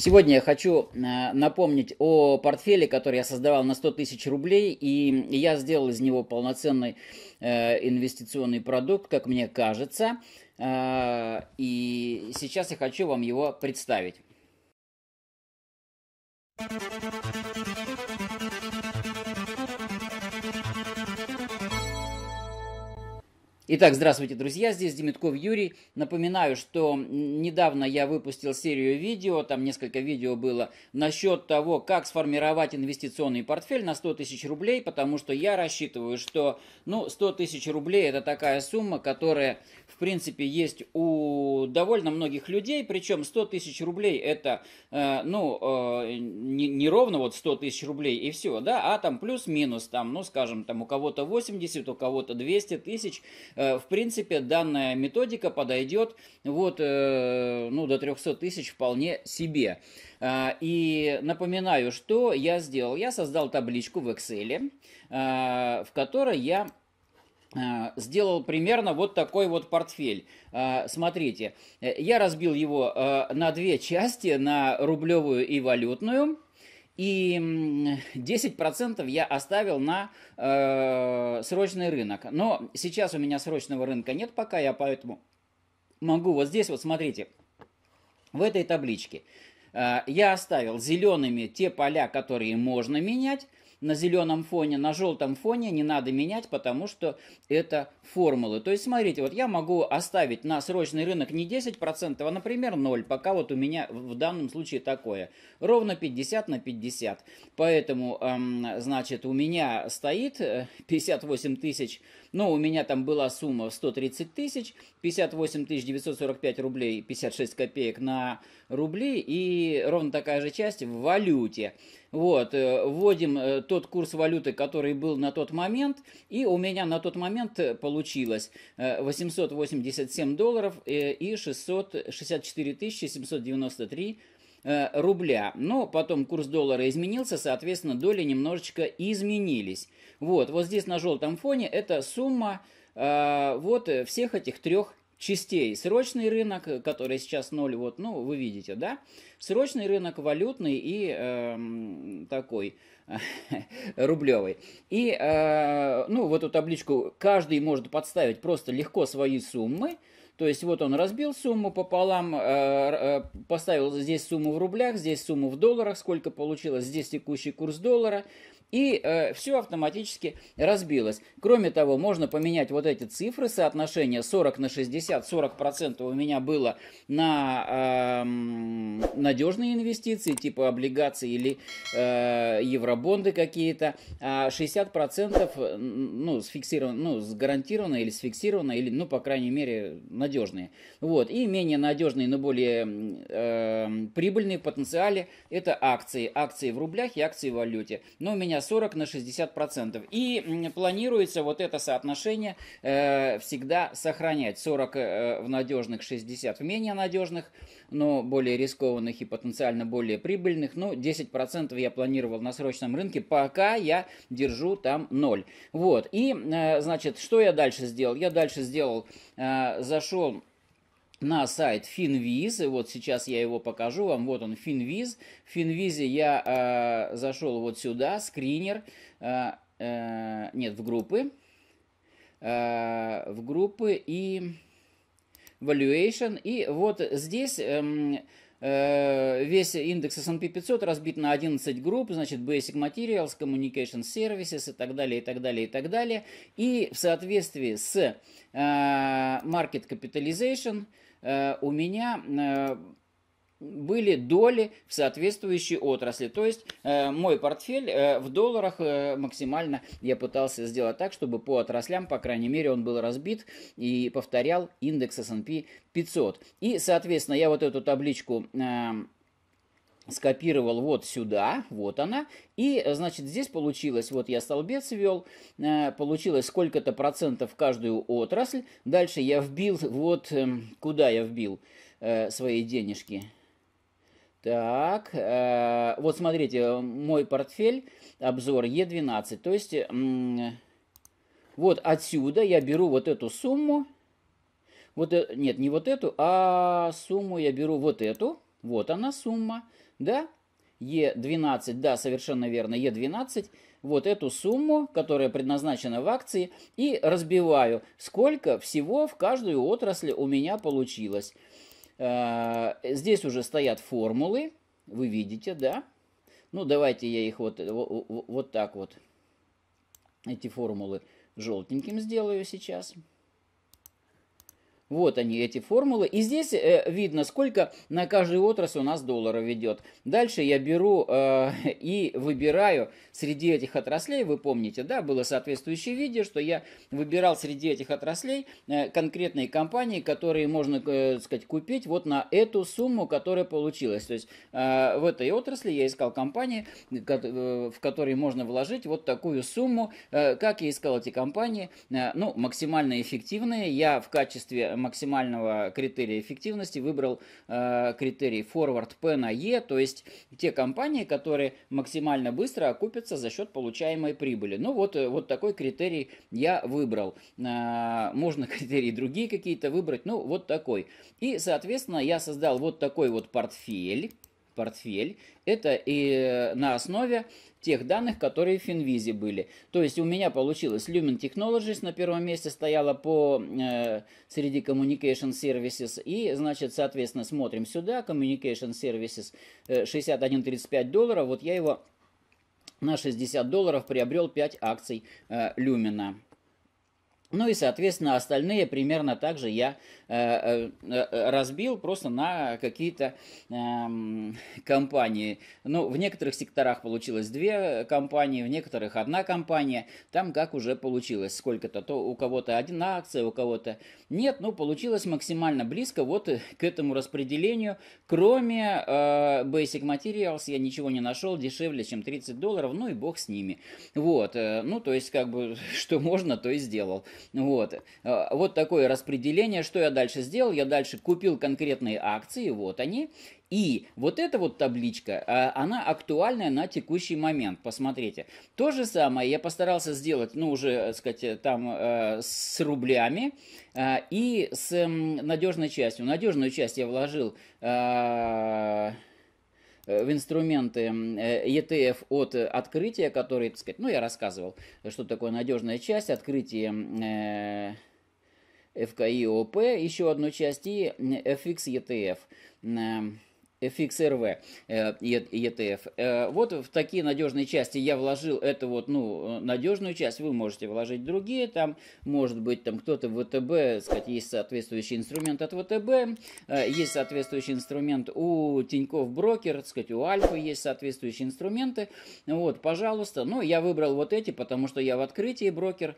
Сегодня я хочу э, напомнить о портфеле, который я создавал на 100 тысяч рублей, и я сделал из него полноценный э, инвестиционный продукт, как мне кажется, э, и сейчас я хочу вам его представить. Итак, здравствуйте, друзья, здесь Демитков Юрий. Напоминаю, что недавно я выпустил серию видео, там несколько видео было, насчет того, как сформировать инвестиционный портфель на 100 тысяч рублей, потому что я рассчитываю, что ну, 100 тысяч рублей это такая сумма, которая, в принципе, есть у довольно многих людей, причем 100 тысяч рублей это, э, ну, э, не, не ровно вот 100 тысяч рублей и все, да, а там плюс-минус, там, ну, скажем, там у кого-то 80, у кого-то 200 тысяч, Э, в принципе, данная методика подойдет вот, э, ну, до 300 тысяч вполне себе. Э, и напоминаю, что я сделал. Я создал табличку в Excel, в которой я сделал примерно вот такой вот портфель. Смотрите, я разбил его на две части, на рублевую и валютную. И 10% я оставил на э, срочный рынок. Но сейчас у меня срочного рынка нет пока, я поэтому могу вот здесь, вот смотрите, в этой табличке. Э, я оставил зелеными те поля, которые можно менять на зеленом фоне, на желтом фоне не надо менять, потому что это формулы. То есть, смотрите, вот я могу оставить на срочный рынок не 10%, а, например, 0, пока вот у меня в данном случае такое. Ровно 50 на 50. Поэтому, эм, значит, у меня стоит 58 э, тысяч, но у меня там была сумма в 130 тысяч, 58 945 рублей 56 копеек на рубли и ровно такая же часть в валюте. Вот, э, вводим э, тот курс валюты, который был на тот момент, и у меня на тот момент э, получилось 887 долларов и 664 793 рубля. Но потом курс доллара изменился, соответственно, доли немножечко изменились. Вот, вот здесь на желтом фоне это сумма э, вот всех этих трех частей. Срочный рынок, э, который сейчас ноль, вот, ну, вы видите, да? Срочный рынок валютный и э, такой рублевый. И, э, ну, в эту табличку каждый может подставить просто легко свои суммы. То есть вот он разбил сумму пополам, э, э, поставил здесь сумму в рублях, здесь сумму в долларах, сколько получилось, здесь текущий курс доллара, и э, все автоматически разбилось. Кроме того, можно поменять вот эти цифры, соотношение 40 на 60, 40% у меня было на э, эм, надежные инвестиции, типа облигации или э, евробонды какие-то, а 60% ну, ну, с, фиксирован, ну, с гарантированной или с фиксированной, или, ну, по крайней мере, надежные. Вот. И менее надежные, но более э, прибыльные в потенциале это акции. Акции в рублях и акции в валюте. Но у меня 40 на 60 процентов. И планируется вот это соотношение э, всегда сохранять 40 э, в надежных, 60 в менее надежных, но более рискованных и потенциально более прибыльных. Ну, 10 процентов я планировал на срочном рынке, пока я держу там 0. Вот. И, э, значит, что я дальше сделал? Я дальше сделал, зашел на сайт Finviz, и вот сейчас я его покажу вам, вот он Finviz, в Finviz я э, зашел вот сюда, скринер, э, э, нет, в группы, э, в группы и valuation, и вот здесь... Эм, э, весь индекс S&P 500 разбит на 11 групп, значит, Basic Materials, Communication Services и так далее, и так далее, и так далее. И в соответствии с э, Market Capitalization – Э, у меня э, были доли в соответствующей отрасли. То есть э, мой портфель э, в долларах э, максимально я пытался сделать так, чтобы по отраслям, по крайней мере, он был разбит и повторял индекс S&P 500. И, соответственно, я вот эту табличку... Э, скопировал вот сюда, вот она, и, значит, здесь получилось, вот я столбец ввел, э, получилось сколько-то процентов каждую отрасль, дальше я вбил, вот эм, куда я вбил э, свои денежки, так, э, вот смотрите, мой портфель, обзор Е12, то есть вот отсюда я беру вот эту сумму, вот, нет, не вот эту, а сумму я беру вот эту, вот она сумма, да, Е12, да, совершенно верно, Е12, вот эту сумму, которая предназначена в акции, и разбиваю, сколько всего в каждую отрасль у меня получилось. Э, здесь уже стоят формулы, вы видите, да? Ну, давайте я их вот, вот так вот, эти формулы желтеньким сделаю сейчас. Сейчас. Вот они, эти формулы. И здесь э, видно, сколько на каждую отрасль у нас долларов ведет. Дальше я беру э, и выбираю среди этих отраслей, вы помните, да, было соответствующее видео, что я выбирал среди этих отраслей э, конкретные компании, которые можно, э, сказать, купить вот на эту сумму, которая получилась. То есть э, в этой отрасли я искал компании, э, в которые можно вложить вот такую сумму. Э, как я искал эти компании? Э, ну, максимально эффективные. Я в качестве максимального критерия эффективности выбрал э, критерий forward P на E, то есть те компании, которые максимально быстро окупятся за счет получаемой прибыли. Ну вот, э, вот такой критерий я выбрал. Э, можно критерии другие какие-то выбрать, ну вот такой. И, соответственно, я создал вот такой вот портфель портфель. Это и э, на основе тех данных, которые в Финвизе были. То есть у меня получилось Lumen Technologies на первом месте стояла по э, среди Communication Services. И, значит, соответственно, смотрим сюда. Communication Services 61,35 э, долларов. Вот я его на 60 долларов приобрел 5 акций э, Люмина. Ну и, соответственно, остальные примерно так же я э, э, э разбил просто на какие-то э, компании. Ну, в некоторых секторах получилось две компании, в некоторых одна компания. Там как уже получилось сколько-то. То у кого-то одна акция, у кого-то нет. Ну, получилось максимально близко вот э, к этому распределению. Кроме э, Basic Materials я ничего не нашел дешевле, чем 30 долларов. Ну и бог с ними. Вот. Э, ну, то есть, как бы, что можно, то и сделал. Вот. Э, вот такое распределение. Что я дальше сделал? Я дальше купил конкретные акции, вот они. И вот эта вот табличка, э, она актуальная на текущий момент. Посмотрите. То же самое я постарался сделать, ну, уже, так э, сказать, там э, с рублями э, и с э, надежной частью. Надежную часть я вложил... Э, Э, в инструменты э, ETF от открытия, которые, так сказать, ну, я рассказывал, что такое надежная часть, открытие э, FKI ОП, еще одну часть и FX ETF. FXRV ETF. Э, э, вот в такие надежные части я вложил эту вот, ну, надежную часть, вы можете вложить другие, там, может быть, там кто-то в ВТБ, сказать, есть соответствующий инструмент от ВТБ, э, есть соответствующий инструмент у Тиньков Брокер, сказать, у Альфа есть соответствующие инструменты, вот, пожалуйста, ну, я выбрал вот эти, потому что я в открытии брокер,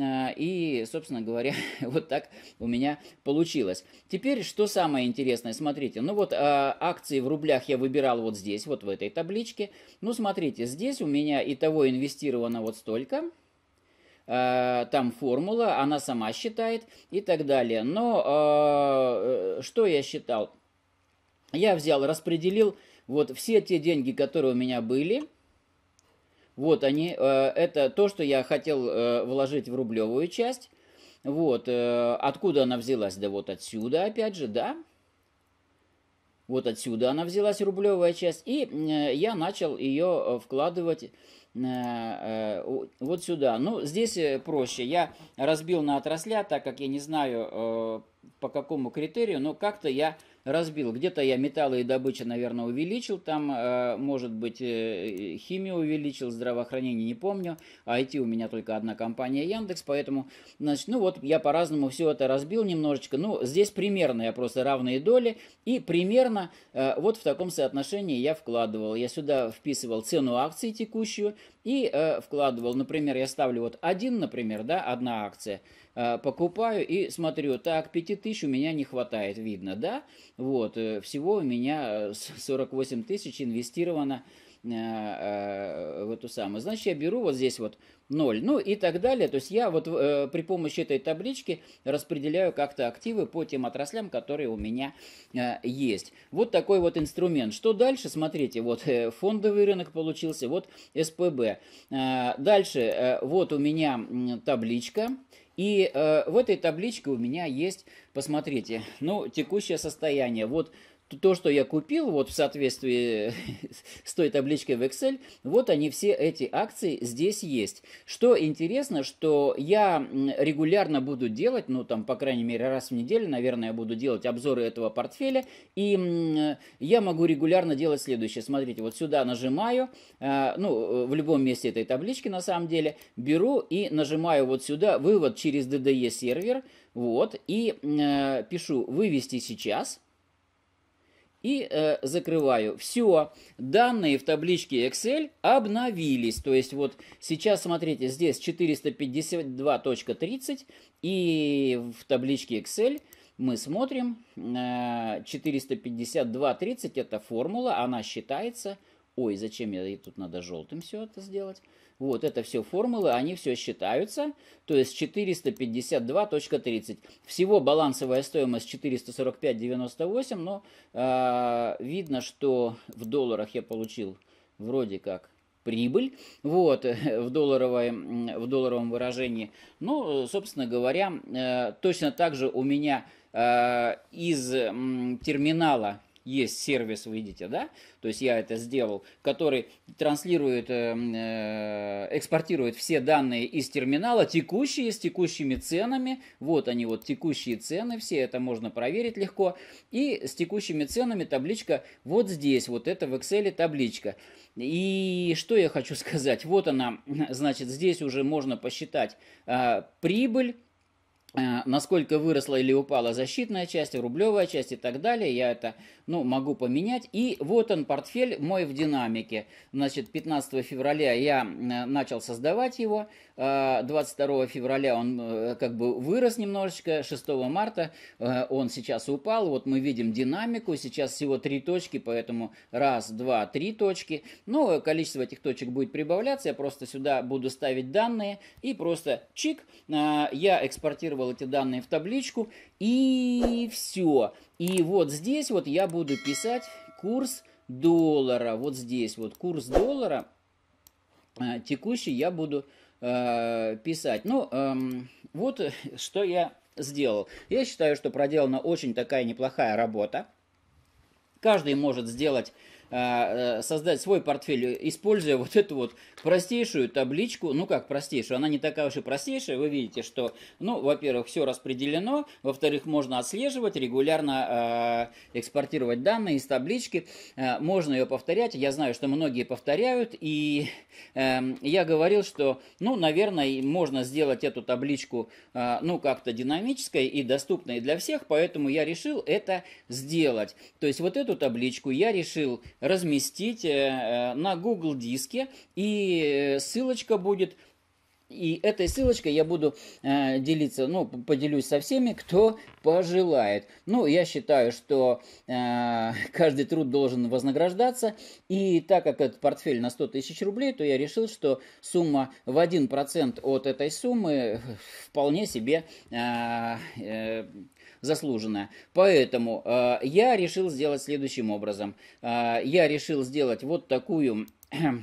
а, и, собственно говоря, вот так у меня получилось. Теперь, что самое интересное, смотрите, ну вот а, акции в рублях я выбирал вот здесь, вот в этой табличке. Ну, смотрите, здесь у меня и того инвестировано вот столько, а, там формула, она сама считает и так далее. Но э, что я считал? Я взял, распределил вот все те деньги, которые у меня были – вот они, э, это то, что я хотел э, вложить в рублевую часть. Вот, э, откуда она взялась? Да вот отсюда, опять же, да. Вот отсюда она взялась, рублевая часть. И я начал ее вкладывать вот сюда. Ну, здесь проще. Я разбил на отрасля, так как я не знаю по какому критерию, но как-то я разбил. Где-то я металлы и добыча, наверное, увеличил, там, э, может быть, э, э, химию увеличил, здравоохранение не помню, IT у меня только одна компания Яндекс, поэтому, значит, ну вот я по-разному все это разбил немножечко, ну, здесь примерно я просто равные доли, и примерно вот в таком соотношении я вкладывал, я сюда вписывал цену акции текущую и вкладывал, например, я ставлю вот один, например, да, одна акция – Э, покупаю и смотрю, так, 5000 у меня не хватает, видно, да? Вот, э, всего у меня 48 э, тысяч инвестировано в эту самую. Значит, я беру вот здесь вот 0, ну и так далее. То есть я вот э, при помощи этой таблички распределяю как-то активы по тем отраслям, которые у меня э, есть. Вот такой вот инструмент. Что дальше? Смотрите, вот э, фондовый рынок получился, вот СПБ. Э, дальше э, вот у меня э, табличка. И э, в этой табличке у меня есть, посмотрите, ну, текущее состояние. Вот то, что я купил, вот в соответствии с той табличкой в Excel, вот они все эти акции здесь есть. Что интересно, что я регулярно буду делать, ну там, по крайней мере, раз в неделю, наверное, я буду делать обзоры этого портфеля, и я могу регулярно делать следующее. Смотрите, вот сюда нажимаю, э, ну, э, в любом месте этой таблички на самом деле, беру и нажимаю вот сюда вывод через DDE сервер, вот, и э, пишу вывести сейчас, и э, закрываю. Все, данные в табличке Excel обновились. То есть вот сейчас, смотрите, здесь 452.30 и в табличке Excel мы смотрим э, 452.30, это формула, она считается Ой, зачем я тут надо желтым все это сделать? Вот, это все формулы, они все считаются, то есть 452.30. Всего балансовая стоимость 445.98, но э, видно, что в долларах я получил вроде как прибыль, вот, в, долларовой, в долларовом выражении. Ну, собственно говоря, э, точно так же у меня э, из э, терминала есть сервис, видите, да, то есть я это сделал, который транслирует, эм, э, экспортирует все данные из терминала, текущие, с текущими ценами, вот они вот текущие цены, все это можно проверить легко, и с текущими ценами табличка вот здесь, вот это в Excel табличка. И что я хочу сказать, вот она, значит, здесь уже можно посчитать э, прибыль, Э, насколько выросла или упала защитная часть, рублевая часть и так далее, я это ну, могу поменять. И вот он, портфель мой в динамике. Значит, 15 февраля я э, начал создавать его, 22 э, февраля он как бы вырос немножечко, 6 марта он сейчас упал, вот мы видим динамику, сейчас всего три точки, поэтому раз, два, три точки. Но ну, количество этих точек будет прибавляться, я просто сюда буду ставить данные и просто чик, я экспортировал вставил эти данные в табличку, и все. И вот здесь вот я буду писать курс доллара. Вот здесь вот курс доллара а, текущий я буду э, писать. Ну, эм, э, вот что я сделал. Я считаю, что проделана очень такая неплохая работа. Каждый может сделать Э, э, создать свой портфель, используя вот эту вот простейшую табличку, ну как простейшую, она не такая уж и простейшая, вы видите, что, ну, во-первых, все распределено, во-вторых, можно отслеживать, регулярно э, экспортировать данные из таблички, можно ее повторять, я знаю, что многие повторяют, и эм, я говорил, что, ну, наверное, можно сделать эту табличку, ну, как-то динамической и доступной для всех, поэтому я решил это сделать. То есть вот эту табличку я решил разместить э, э, на Google диске, и э, ссылочка будет и этой ссылочкой я буду э, делиться, ну, поделюсь со всеми, кто пожелает. Ну, я считаю, что э, каждый труд должен вознаграждаться. И так как этот портфель на 100 тысяч рублей, то я решил, что сумма в 1% от этой суммы вполне себе э, э, заслуженная. Поэтому э, я решил сделать следующим образом. Э, я решил сделать вот такую э,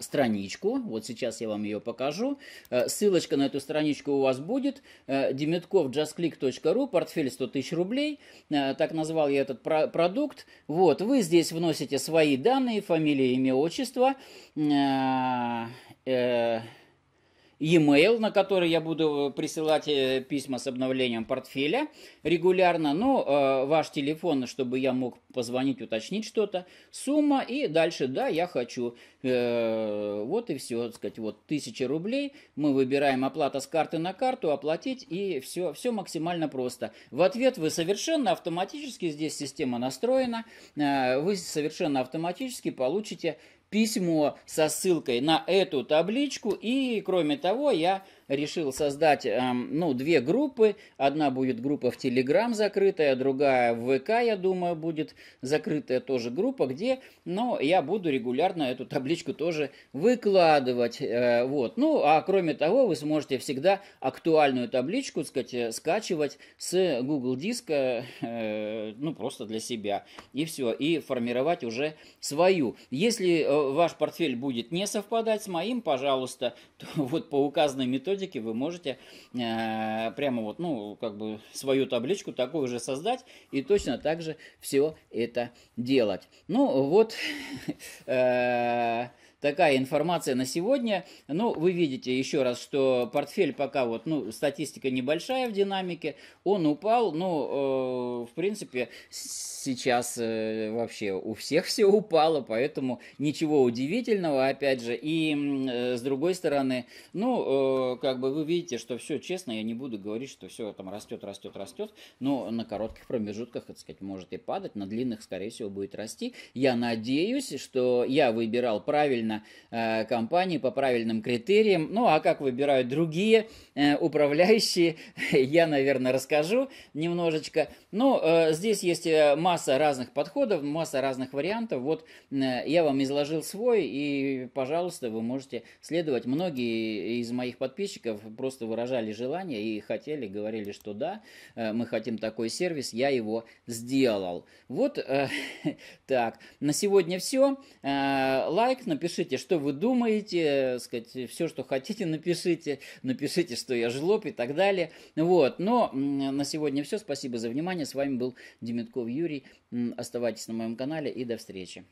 страничку. Вот сейчас я вам ее покажу. Э, ссылочка на эту страничку у вас будет. Э, Демитков justclick.ru, портфель 100 тысяч рублей. Так назвал я этот продукт. Вот, вы здесь вносите свои данные, фамилия, имя, отчество. Э -э e-mail, на который я буду э, присылать э, письма с обновлением портфеля регулярно, ну, э, ваш телефон, чтобы я мог позвонить, уточнить что-то, сумма и дальше, да, я хочу. вот и все, так сказать, вот 1000 рублей, мы выбираем оплата с карты на карту, оплатить и все, все максимально просто. В ответ вы совершенно автоматически, здесь система настроена, вы совершенно автоматически получите письмо со ссылкой на эту табличку. И, кроме того, я решил создать, эм, ну, две группы. Одна будет группа в Телеграм закрытая, другая в ВК, я думаю, будет закрытая тоже группа, где, ну, я буду регулярно эту табличку тоже выкладывать. Э, вот. Ну, а кроме того, вы сможете всегда актуальную табличку, так сказать, э, скачивать с Google диска, э, ну, просто для себя. И все. И формировать уже свою. Если ваш портфель будет не совпадать с моим, пожалуйста, то вот по указанной методике методике вы можете э, прямо вот, ну, как бы свою табличку такую же создать и точно так же все это делать. Ну, вот... Э, такая информация на сегодня. Ну, вы видите еще раз, что портфель пока вот, ну, статистика небольшая в динамике, он упал, ну, э, в принципе, сейчас э, вообще у всех все упало, поэтому ничего удивительного, опять же, и э, с другой стороны, ну, э, как бы вы видите, что все честно, я не буду говорить, что все там растет, растет, растет, но на коротких промежутках, так сказать, может и падать, на длинных, скорее всего, будет расти. Я надеюсь, что я выбирал правильно правильно э, компании, по правильным критериям. Ну а как выбирают другие э, управляющие, я, наверное, расскажу немножечко. Но ну, э, здесь есть масса разных подходов, масса разных вариантов. Вот я вам изложил свой, и, пожалуйста, вы можете следовать. Многие из моих подписчиков просто выражали желание и хотели, говорили, что да, мы хотим такой сервис, я его сделал. Вот так, на сегодня все. Лайк, напишите напишите, что вы думаете, э, сказать, э, все, что хотите, напишите, напишите, что я жлоб и так далее. Вот, но на сегодня все. Спасибо за внимание. С вами был Демитков Юрий. Оставайтесь на моем канале и до встречи.